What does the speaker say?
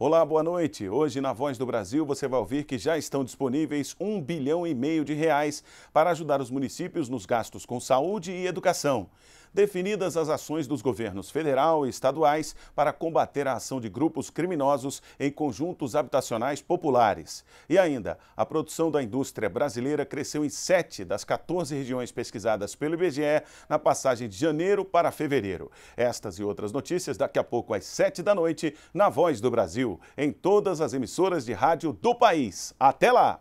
Olá, boa noite. Hoje na Voz do Brasil você vai ouvir que já estão disponíveis um bilhão e meio de reais para ajudar os municípios nos gastos com saúde e educação definidas as ações dos governos federal e estaduais para combater a ação de grupos criminosos em conjuntos habitacionais populares. E ainda, a produção da indústria brasileira cresceu em 7 das 14 regiões pesquisadas pelo IBGE na passagem de janeiro para fevereiro. Estas e outras notícias daqui a pouco às 7 da noite na Voz do Brasil, em todas as emissoras de rádio do país. Até lá!